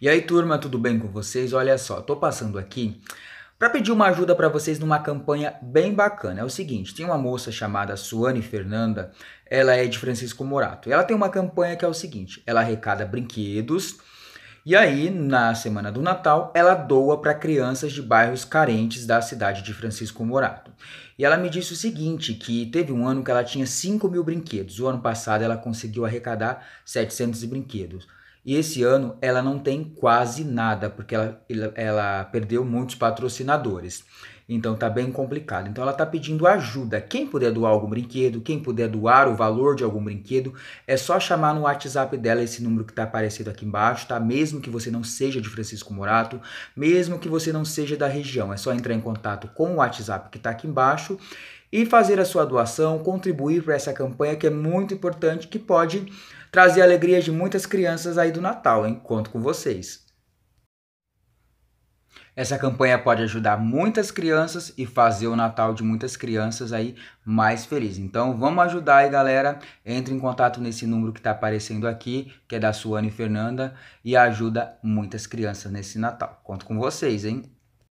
E aí, turma, tudo bem com vocês? Olha só, tô passando aqui para pedir uma ajuda para vocês numa campanha bem bacana. É o seguinte, tem uma moça chamada Suane Fernanda, ela é de Francisco Morato. Ela tem uma campanha que é o seguinte, ela arrecada brinquedos e aí, na semana do Natal, ela doa para crianças de bairros carentes da cidade de Francisco Morato. E ela me disse o seguinte: que teve um ano que ela tinha 5 mil brinquedos. O ano passado ela conseguiu arrecadar 700 brinquedos. E esse ano ela não tem quase nada, porque ela, ela perdeu muitos patrocinadores. Então tá bem complicado. Então ela tá pedindo ajuda. Quem puder doar algum brinquedo, quem puder doar o valor de algum brinquedo, é só chamar no WhatsApp dela esse número que tá aparecendo aqui embaixo, tá? Mesmo que você não seja de Francisco Morato, mesmo que você não seja da região, é só entrar em contato com o WhatsApp que tá aqui embaixo e fazer a sua doação, contribuir para essa campanha que é muito importante, que pode trazer alegria de muitas crianças aí do Natal, hein? Conto com vocês. Essa campanha pode ajudar muitas crianças e fazer o Natal de muitas crianças aí mais feliz. Então vamos ajudar aí, galera. Entre em contato nesse número que está aparecendo aqui, que é da Suane Fernanda, e ajuda muitas crianças nesse Natal. Conto com vocês, hein?